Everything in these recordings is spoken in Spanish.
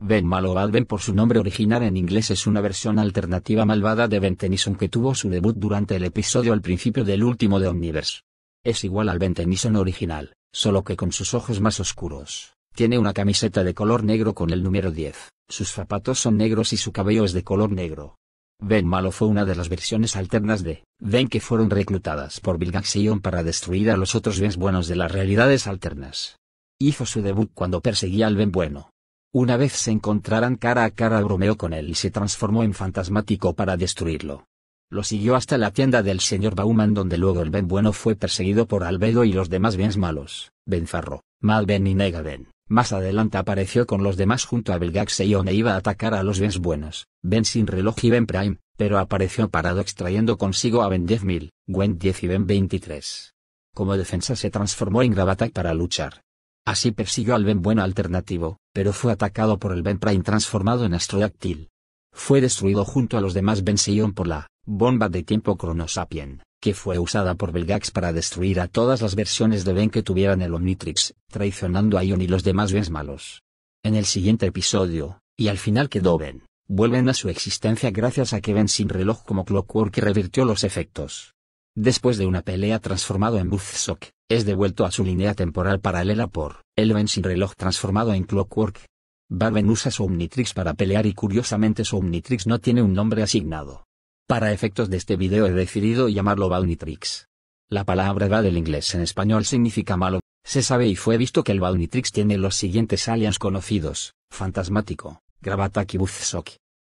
Ben Malo, Ben por su nombre original en inglés es una versión alternativa malvada de Ben Tennyson que tuvo su debut durante el episodio al principio del último de Omniverse. Es igual al Ben Tennyson original, solo que con sus ojos más oscuros. Tiene una camiseta de color negro con el número 10, sus zapatos son negros y su cabello es de color negro. Ben Malo fue una de las versiones alternas de Ben que fueron reclutadas por Gaxion para destruir a los otros Bens buenos de las realidades alternas. Hizo su debut cuando perseguía al Ben bueno, una vez se encontraran cara a cara bromeó con él y se transformó en fantasmático para destruirlo. Lo siguió hasta la tienda del señor Bauman donde luego el Ben bueno fue perseguido por Albedo y los demás Bens malos, Mal Ben y Negaden, Más adelante apareció con los demás junto a Belgax e iba a atacar a los Bens buenos, Ben sin reloj y Ben Prime, pero apareció parado extrayendo consigo a Ben 10.000, Gwen 10 y Ben 23. Como defensa se transformó en Gravatak para luchar. Así persiguió al Ben bueno alternativo, pero fue atacado por el Ben Prime transformado en Astroactil. Fue destruido junto a los demás Ben por la bomba de tiempo Chronosapien, que fue usada por Belgax para destruir a todas las versiones de Ben que tuvieran el Omnitrix, traicionando a Ion y los demás Bens malos. En el siguiente episodio, y al final quedó Ben, vuelven a su existencia gracias a que Ben sin reloj como Clockwork revirtió los efectos. Después de una pelea transformado en Buzzsock, es devuelto a su línea temporal paralela por Elven sin reloj transformado en Clockwork. Barben usa su Omnitrix para pelear y curiosamente su Omnitrix no tiene un nombre asignado. Para efectos de este video he decidido llamarlo Baunitrix. La palabra va del inglés en español significa malo, se sabe y fue visto que el Baunitrix tiene los siguientes aliens conocidos, Fantasmático, Gravatak y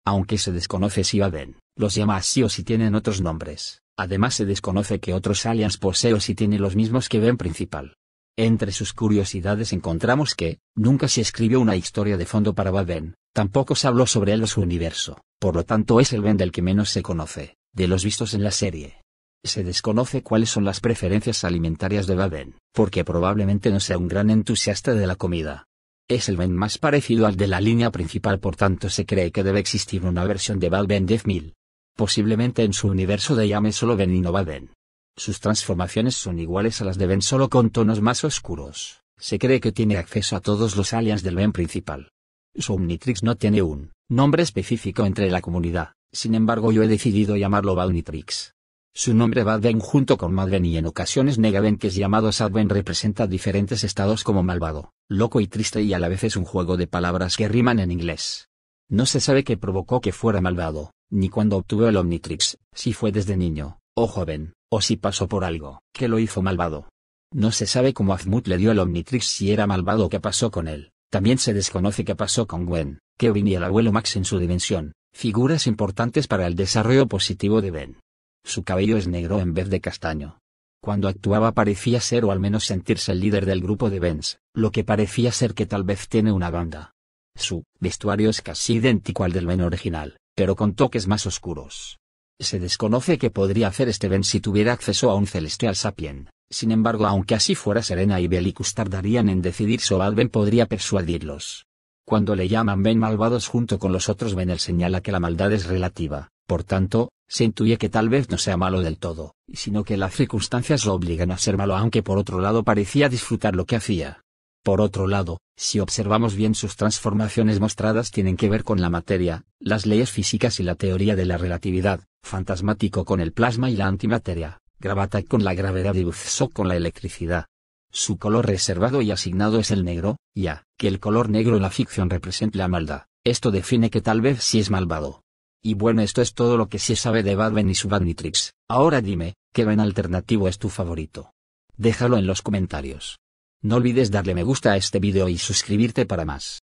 Aunque se desconoce si Ben, los llama así o si tienen otros nombres, además se desconoce que otros aliens posee o si tiene los mismos que Ben principal. Entre sus curiosidades encontramos que, nunca se escribió una historia de fondo para Baden, tampoco se habló sobre él o su universo, por lo tanto es el Ben del que menos se conoce, de los vistos en la serie. Se desconoce cuáles son las preferencias alimentarias de Baden, porque probablemente no sea un gran entusiasta de la comida. Es el Ben más parecido al de la línea principal, por tanto se cree que debe existir una versión de Ben 10.000. Posiblemente en su universo de llame solo Ben y no sus transformaciones son iguales a las de Ben solo con tonos más oscuros. Se cree que tiene acceso a todos los aliens del Ben principal. Su Omnitrix no tiene un nombre específico entre la comunidad, sin embargo yo he decidido llamarlo Omnitrix. Su nombre Badven junto con Madven y en ocasiones Negaven que es llamado Sadven representa diferentes estados como malvado, loco y triste y a la vez es un juego de palabras que riman en inglés. No se sabe qué provocó que fuera malvado, ni cuándo obtuvo el Omnitrix, si fue desde niño, o joven, o si pasó por algo que lo hizo malvado. No se sabe cómo Azmut le dio el Omnitrix si era malvado o qué pasó con él. También se desconoce qué pasó con Gwen, Kevin y el abuelo Max en su dimensión, figuras importantes para el desarrollo positivo de Ben. Su cabello es negro en vez de castaño. Cuando actuaba parecía ser o al menos sentirse el líder del grupo de Bens, lo que parecía ser que tal vez tiene una banda. Su vestuario es casi idéntico al del Ben original, pero con toques más oscuros. Se desconoce qué podría hacer este Ben si tuviera acceso a un Celestial Sapien. Sin embargo, aunque así fuera Serena y Belicus, tardarían en decidir si Ben podría persuadirlos. Cuando le llaman Ben malvados junto con los otros Ben señala que la maldad es relativa, por tanto, se intuye que tal vez no sea malo del todo, sino que las circunstancias lo obligan a ser malo aunque por otro lado parecía disfrutar lo que hacía. Por otro lado, si observamos bien sus transformaciones mostradas tienen que ver con la materia, las leyes físicas y la teoría de la relatividad, fantasmático con el plasma y la antimateria, gravata con la gravedad y Uzzo con la electricidad. Su color reservado y asignado es el negro, ya que el color negro en la ficción representa la maldad. Esto define que tal vez sí es malvado. Y bueno, esto es todo lo que se sabe de Batman y su Batnitrix. Ahora dime, ¿qué Ben alternativo es tu favorito? Déjalo en los comentarios. No olvides darle me gusta a este video y suscribirte para más.